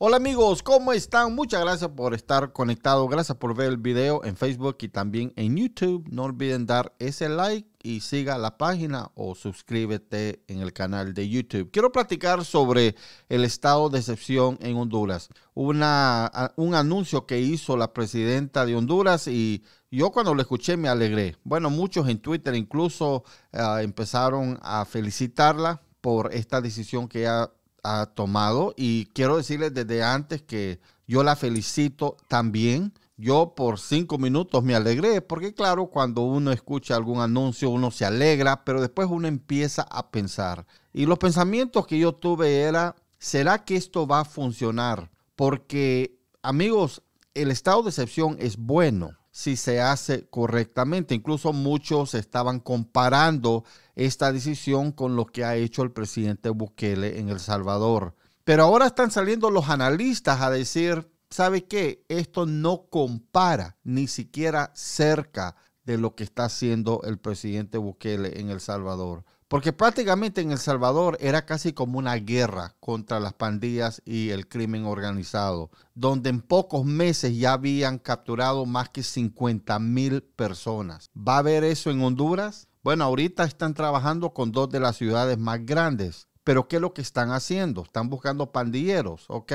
Hola amigos, ¿cómo están? Muchas gracias por estar conectado. Gracias por ver el video en Facebook y también en YouTube. No olviden dar ese like y siga la página o suscríbete en el canal de YouTube. Quiero platicar sobre el estado de excepción en Honduras. Una, un anuncio que hizo la presidenta de Honduras y yo cuando lo escuché me alegré. Bueno, muchos en Twitter incluso ah, empezaron a felicitarla por esta decisión que ha ha tomado y quiero decirles desde antes que yo la felicito también. Yo por cinco minutos me alegré, porque claro, cuando uno escucha algún anuncio, uno se alegra, pero después uno empieza a pensar. Y los pensamientos que yo tuve era, ¿será que esto va a funcionar? Porque, amigos, el estado de excepción es bueno si se hace correctamente. Incluso muchos estaban comparando esta decisión con lo que ha hecho el presidente Bukele en El Salvador. Pero ahora están saliendo los analistas a decir, ¿sabe qué? Esto no compara ni siquiera cerca de lo que está haciendo el presidente Bukele en El Salvador. Porque prácticamente en El Salvador era casi como una guerra contra las pandillas y el crimen organizado, donde en pocos meses ya habían capturado más que 50 mil personas. ¿Va a haber eso en Honduras? Bueno, ahorita están trabajando con dos de las ciudades más grandes, pero ¿qué es lo que están haciendo? Están buscando pandilleros, ok,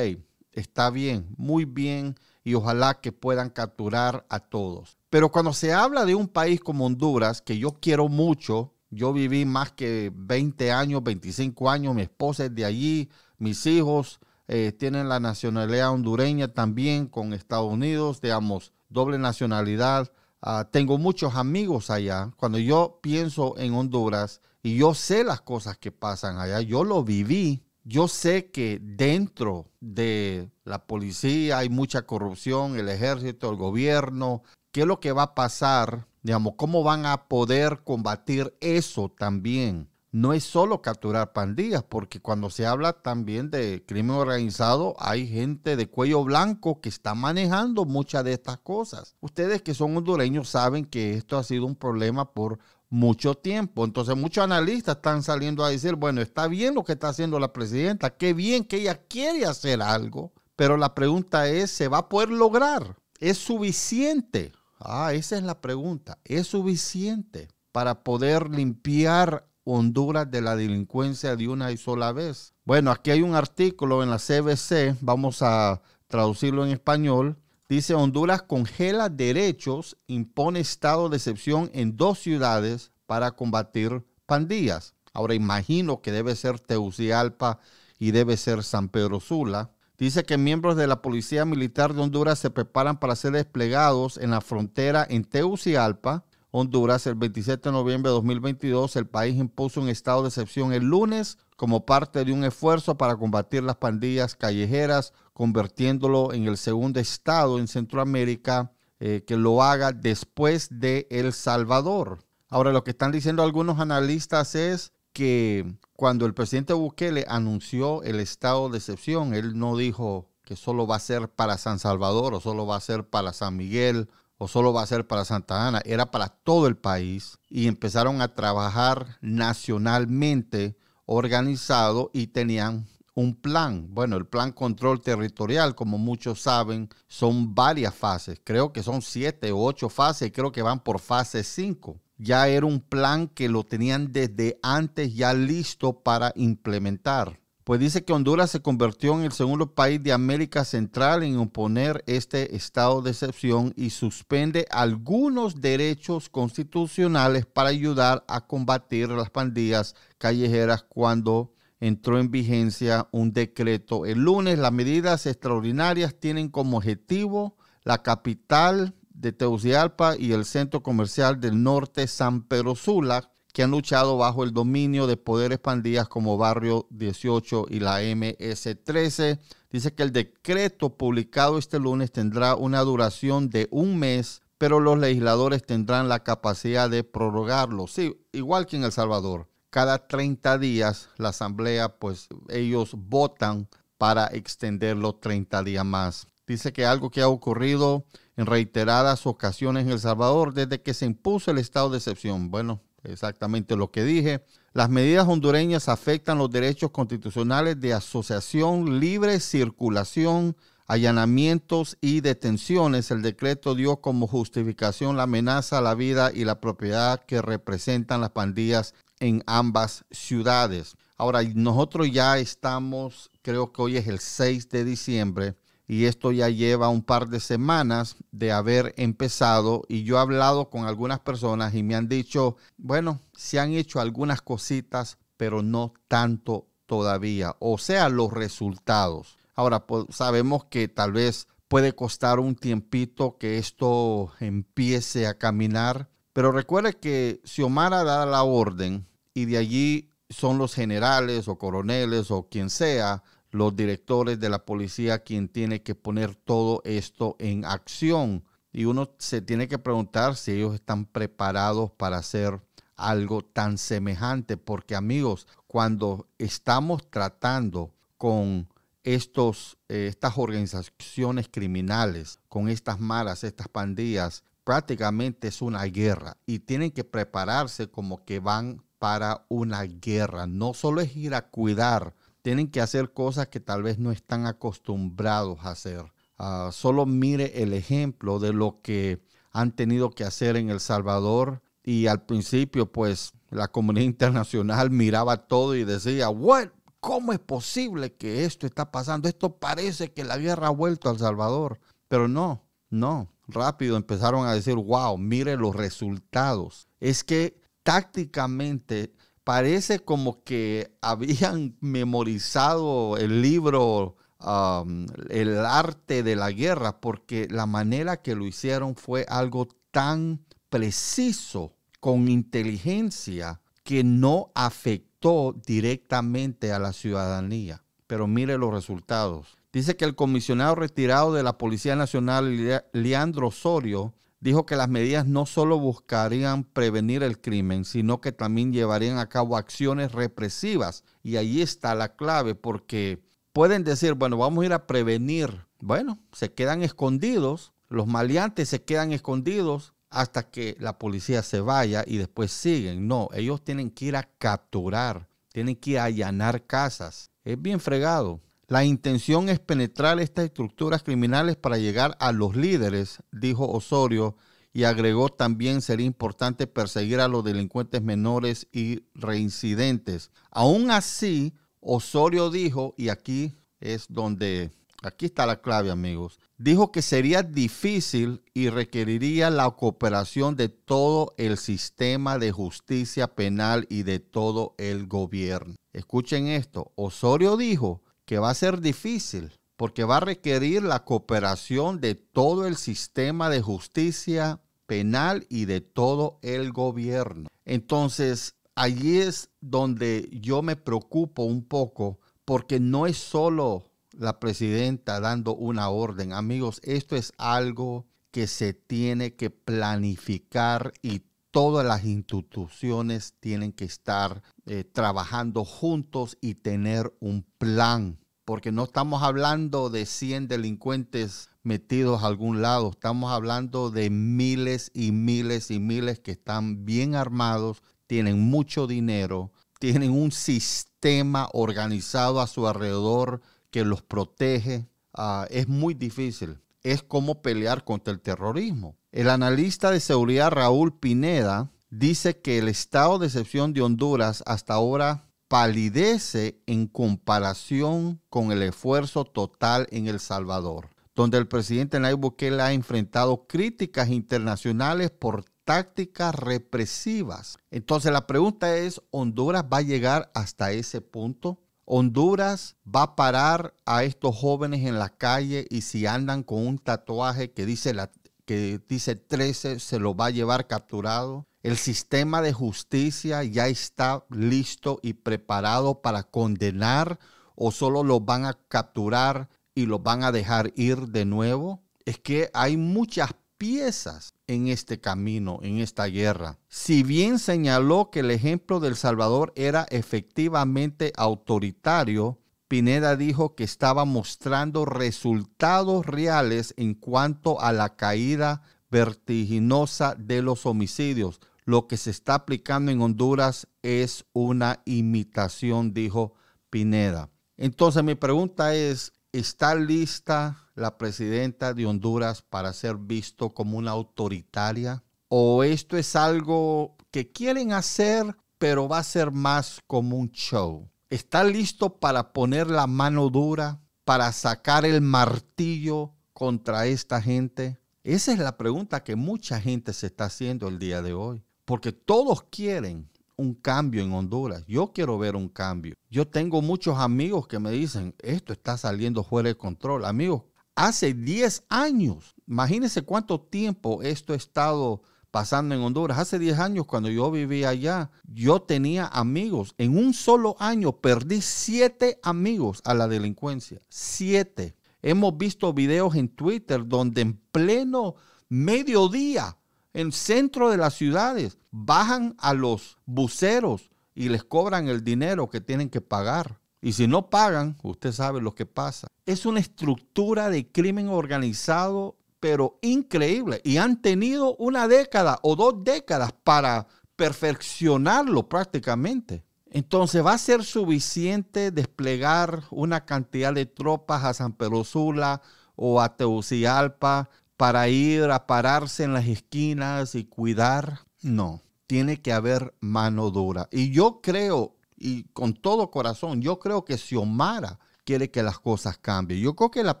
está bien, muy bien, y ojalá que puedan capturar a todos. Pero cuando se habla de un país como Honduras, que yo quiero mucho, yo viví más que 20 años, 25 años, mi esposa es de allí, mis hijos eh, tienen la nacionalidad hondureña también con Estados Unidos, digamos, doble nacionalidad. Ah, tengo muchos amigos allá. Cuando yo pienso en Honduras y yo sé las cosas que pasan allá, yo lo viví. Yo sé que dentro de la policía hay mucha corrupción, el ejército, el gobierno. ¿Qué es lo que va a pasar? Digamos, ¿cómo van a poder combatir eso también? no es solo capturar pandillas, porque cuando se habla también de crimen organizado, hay gente de cuello blanco que está manejando muchas de estas cosas. Ustedes que son hondureños saben que esto ha sido un problema por mucho tiempo. Entonces muchos analistas están saliendo a decir, bueno, está bien lo que está haciendo la presidenta, qué bien que ella quiere hacer algo, pero la pregunta es, ¿se va a poder lograr? ¿Es suficiente? Ah, esa es la pregunta. ¿Es suficiente para poder limpiar Honduras de la delincuencia de una y sola vez. Bueno, aquí hay un artículo en la CBC, vamos a traducirlo en español. Dice, Honduras congela derechos, impone estado de excepción en dos ciudades para combatir pandillas. Ahora imagino que debe ser Teucialpa y debe ser San Pedro Sula. Dice que miembros de la Policía Militar de Honduras se preparan para ser desplegados en la frontera en Teucialpa. Honduras el 27 de noviembre de 2022, el país impuso un estado de excepción el lunes como parte de un esfuerzo para combatir las pandillas callejeras, convirtiéndolo en el segundo estado en Centroamérica eh, que lo haga después de El Salvador. Ahora, lo que están diciendo algunos analistas es que cuando el presidente Bukele anunció el estado de excepción, él no dijo que solo va a ser para San Salvador o solo va a ser para San Miguel o solo va a ser para Santa Ana, era para todo el país y empezaron a trabajar nacionalmente organizado y tenían un plan. Bueno, el plan control territorial, como muchos saben, son varias fases. Creo que son siete o ocho fases creo que van por fase cinco. Ya era un plan que lo tenían desde antes ya listo para implementar pues dice que Honduras se convirtió en el segundo país de América Central en oponer este estado de excepción y suspende algunos derechos constitucionales para ayudar a combatir las pandillas callejeras cuando entró en vigencia un decreto. El lunes las medidas extraordinarias tienen como objetivo la capital de Tegucigalpa y el centro comercial del norte San Pedro Sula, que han luchado bajo el dominio de poderes pandillas como Barrio 18 y la MS-13. Dice que el decreto publicado este lunes tendrá una duración de un mes, pero los legisladores tendrán la capacidad de prorrogarlo. Sí, igual que en El Salvador. Cada 30 días la asamblea, pues ellos votan para extenderlo 30 días más. Dice que algo que ha ocurrido en reiteradas ocasiones en El Salvador desde que se impuso el estado de excepción. Bueno, exactamente lo que dije. Las medidas hondureñas afectan los derechos constitucionales de asociación, libre circulación, allanamientos y detenciones. El decreto dio como justificación la amenaza a la vida y la propiedad que representan las pandillas en ambas ciudades. Ahora, nosotros ya estamos, creo que hoy es el 6 de diciembre, y esto ya lleva un par de semanas de haber empezado y yo he hablado con algunas personas y me han dicho, bueno, se han hecho algunas cositas, pero no tanto todavía, o sea, los resultados. Ahora, pues, sabemos que tal vez puede costar un tiempito que esto empiece a caminar, pero recuerde que si omar da la orden y de allí son los generales o coroneles o quien sea los directores de la policía quien tiene que poner todo esto en acción. Y uno se tiene que preguntar si ellos están preparados para hacer algo tan semejante, porque amigos, cuando estamos tratando con estos, eh, estas organizaciones criminales, con estas malas estas pandillas, prácticamente es una guerra y tienen que prepararse como que van para una guerra. No solo es ir a cuidar tienen que hacer cosas que tal vez no están acostumbrados a hacer. Ah, solo mire el ejemplo de lo que han tenido que hacer en El Salvador y al principio pues la comunidad internacional miraba todo y decía, ¿What? ¿cómo es posible que esto está pasando? Esto parece que la guerra ha vuelto a El Salvador, pero no, no. Rápido empezaron a decir, wow, mire los resultados. Es que tácticamente parece como que habían memorizado el libro um, El arte de la guerra, porque la manera que lo hicieron fue algo tan preciso, con inteligencia, que no afectó directamente a la ciudadanía. Pero mire los resultados. Dice que el comisionado retirado de la Policía Nacional, Leandro Osorio, dijo que las medidas no solo buscarían prevenir el crimen, sino que también llevarían a cabo acciones represivas. Y ahí está la clave, porque pueden decir, bueno, vamos a ir a prevenir. Bueno, se quedan escondidos, los maleantes se quedan escondidos hasta que la policía se vaya y después siguen. No, ellos tienen que ir a capturar, tienen que allanar casas. Es bien fregado. La intención es penetrar estas estructuras criminales para llegar a los líderes, dijo Osorio, y agregó también sería importante perseguir a los delincuentes menores y reincidentes. Aún así, Osorio dijo, y aquí es donde, aquí está la clave amigos, dijo que sería difícil y requeriría la cooperación de todo el sistema de justicia penal y de todo el gobierno. Escuchen esto, Osorio dijo, que va a ser difícil porque va a requerir la cooperación de todo el sistema de justicia penal y de todo el gobierno. Entonces, allí es donde yo me preocupo un poco porque no es solo la presidenta dando una orden. Amigos, esto es algo que se tiene que planificar y todas las instituciones tienen que estar eh, trabajando juntos y tener un plan, porque no estamos hablando de 100 delincuentes metidos a algún lado, estamos hablando de miles y miles y miles que están bien armados, tienen mucho dinero, tienen un sistema organizado a su alrededor que los protege. Ah, es muy difícil. Es como pelear contra el terrorismo el analista de seguridad Raúl Pineda dice que el estado de excepción de Honduras hasta ahora palidece en comparación con el esfuerzo total en El Salvador, donde el presidente Nayib Bukele ha enfrentado críticas internacionales por tácticas represivas. Entonces la pregunta es, ¿Honduras va a llegar hasta ese punto? Honduras va a parar a estos jóvenes en la calle y si andan con un tatuaje que dice la que dice 13 se lo va a llevar capturado. El sistema de justicia ya está listo y preparado para condenar o solo lo van a capturar y lo van a dejar ir de nuevo. Es que hay muchas piezas en este camino, en esta guerra. Si bien señaló que el ejemplo del Salvador era efectivamente autoritario, Pineda dijo que estaba mostrando resultados reales en cuanto a la caída vertiginosa de los homicidios. Lo que se está aplicando en Honduras es una imitación, dijo Pineda. Entonces mi pregunta es, ¿está lista la presidenta de Honduras para ser visto como una autoritaria? ¿O esto es algo que quieren hacer, pero va a ser más como un show? ¿Está listo para poner la mano dura, para sacar el martillo contra esta gente? Esa es la pregunta que mucha gente se está haciendo el día de hoy, porque todos quieren un cambio en Honduras. Yo quiero ver un cambio. Yo tengo muchos amigos que me dicen, esto está saliendo fuera de control. Amigos, hace 10 años, imagínense cuánto tiempo esto ha estado pasando en Honduras. Hace 10 años cuando yo vivía allá, yo tenía amigos. En un solo año perdí 7 amigos a la delincuencia. 7. Hemos visto videos en Twitter donde en pleno mediodía, en centro de las ciudades, bajan a los buceros y les cobran el dinero que tienen que pagar. Y si no pagan, usted sabe lo que pasa. Es una estructura de crimen organizado pero increíble. Y han tenido una década o dos décadas para perfeccionarlo prácticamente. Entonces, ¿va a ser suficiente desplegar una cantidad de tropas a San Pedro Sula o a Teucialpa para ir a pararse en las esquinas y cuidar? No, tiene que haber mano dura. Y yo creo, y con todo corazón, yo creo que Xiomara quiere que las cosas cambien. Yo creo que la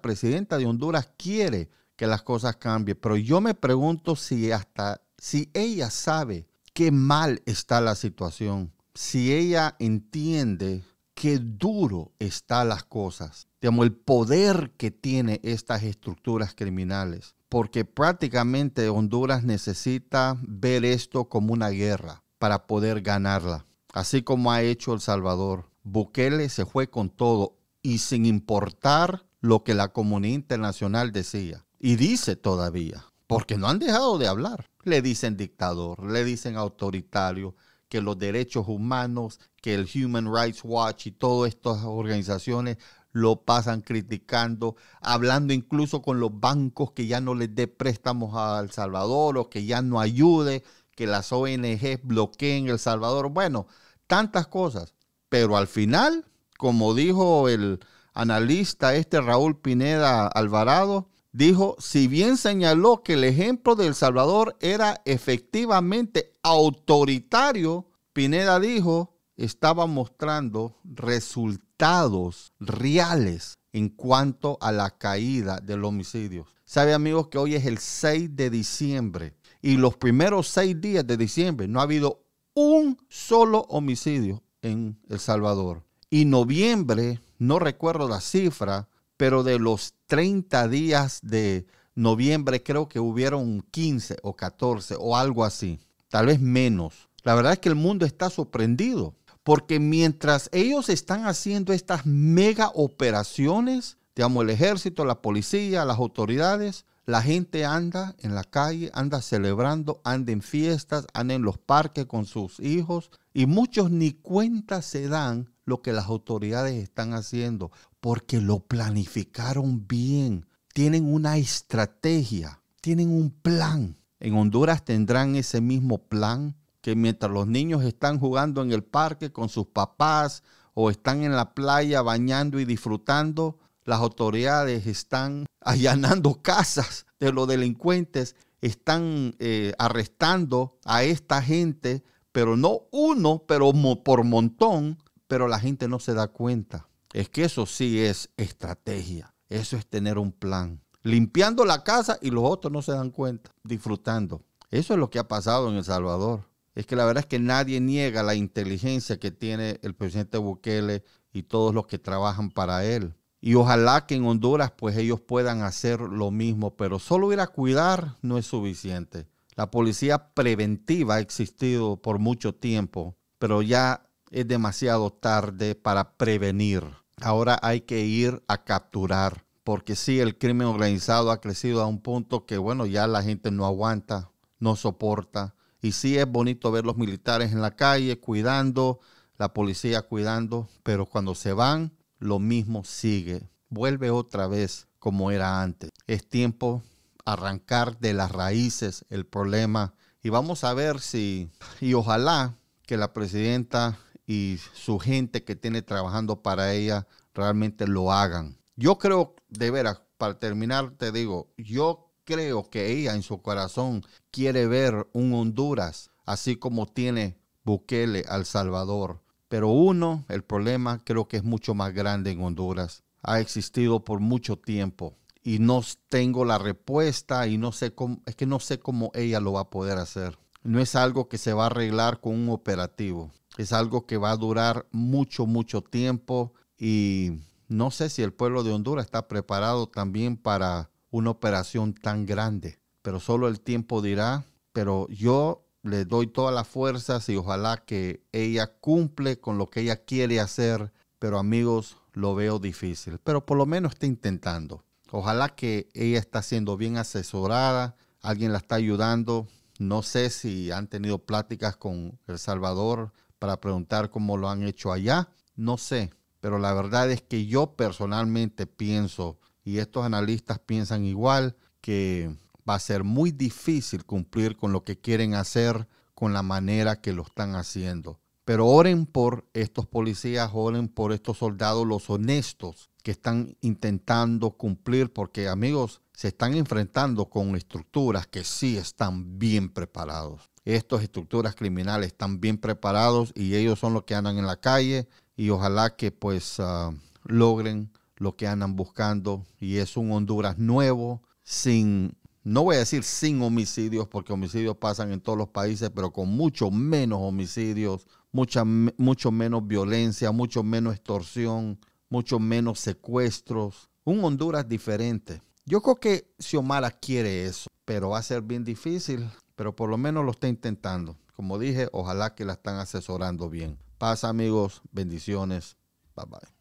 presidenta de Honduras quiere que las cosas cambien. Pero yo me pregunto si hasta, si ella sabe qué mal está la situación, si ella entiende qué duro están las cosas, digamos, el poder que tiene estas estructuras criminales, porque prácticamente Honduras necesita ver esto como una guerra para poder ganarla, así como ha hecho El Salvador. Bukele se fue con todo y sin importar lo que la comunidad internacional decía. Y dice todavía, porque no han dejado de hablar. Le dicen dictador, le dicen autoritario, que los derechos humanos, que el Human Rights Watch y todas estas organizaciones lo pasan criticando, hablando incluso con los bancos que ya no les dé préstamos a El Salvador o que ya no ayude, que las ONG bloqueen El Salvador. Bueno, tantas cosas. Pero al final, como dijo el analista este Raúl Pineda Alvarado, dijo, si bien señaló que el ejemplo del Salvador era efectivamente autoritario, Pineda dijo, estaba mostrando resultados reales en cuanto a la caída del homicidio. Sabe amigos que hoy es el 6 de diciembre y los primeros seis días de diciembre no ha habido un solo homicidio en El Salvador. Y noviembre, no recuerdo la cifra, pero de los 30 días de noviembre creo que hubieron 15 o 14 o algo así, tal vez menos. La verdad es que el mundo está sorprendido, porque mientras ellos están haciendo estas mega operaciones, digamos el ejército, la policía, las autoridades, la gente anda en la calle, anda celebrando, anda en fiestas, anda en los parques con sus hijos y muchos ni cuenta se dan lo que las autoridades están haciendo porque lo planificaron bien, tienen una estrategia, tienen un plan. En Honduras tendrán ese mismo plan que mientras los niños están jugando en el parque con sus papás o están en la playa bañando y disfrutando, las autoridades están allanando casas de los delincuentes, están eh, arrestando a esta gente, pero no uno, pero por montón, pero la gente no se da cuenta. Es que eso sí es estrategia, eso es tener un plan. Limpiando la casa y los otros no se dan cuenta, disfrutando. Eso es lo que ha pasado en El Salvador. Es que la verdad es que nadie niega la inteligencia que tiene el presidente Bukele y todos los que trabajan para él. Y ojalá que en Honduras pues ellos puedan hacer lo mismo, pero solo ir a cuidar no es suficiente. La policía preventiva ha existido por mucho tiempo, pero ya es demasiado tarde para prevenir. Ahora hay que ir a capturar, porque sí, el crimen organizado ha crecido a un punto que, bueno, ya la gente no aguanta, no soporta. Y sí es bonito ver los militares en la calle cuidando, la policía cuidando, pero cuando se van, lo mismo sigue. Vuelve otra vez como era antes. Es tiempo arrancar de las raíces el problema y vamos a ver si, y ojalá que la presidenta y su gente que tiene trabajando para ella realmente lo hagan. Yo creo, de veras, para terminar, te digo, yo creo que ella en su corazón quiere ver un Honduras así como tiene Bukele al Salvador. Pero uno, el problema creo que es mucho más grande en Honduras. Ha existido por mucho tiempo y no tengo la respuesta y no sé cómo, es que no sé cómo ella lo va a poder hacer. No es algo que se va a arreglar con un operativo. Es algo que va a durar mucho, mucho tiempo y no sé si el pueblo de Honduras está preparado también para una operación tan grande, pero solo el tiempo dirá. Pero yo le doy todas las fuerzas y ojalá que ella cumple con lo que ella quiere hacer, pero amigos, lo veo difícil, pero por lo menos está intentando. Ojalá que ella está siendo bien asesorada, alguien la está ayudando. No sé si han tenido pláticas con El Salvador para preguntar cómo lo han hecho allá, no sé, pero la verdad es que yo personalmente pienso, y estos analistas piensan igual, que va a ser muy difícil cumplir con lo que quieren hacer, con la manera que lo están haciendo. Pero oren por estos policías, oren por estos soldados, los honestos que están intentando cumplir, porque amigos, se están enfrentando con estructuras que sí están bien preparados. Estas estructuras criminales están bien preparados y ellos son los que andan en la calle y ojalá que pues ah, logren lo que andan buscando y es un Honduras nuevo, sin no voy a decir sin homicidios, porque homicidios pasan en todos los países, pero con mucho menos homicidios, mucha, mucho menos violencia, mucho menos extorsión, mucho menos secuestros. Un Honduras diferente. Yo creo que Xiomara quiere eso, pero va a ser bien difícil, pero por lo menos lo está intentando. Como dije, ojalá que la están asesorando bien. Paz amigos, bendiciones, bye bye.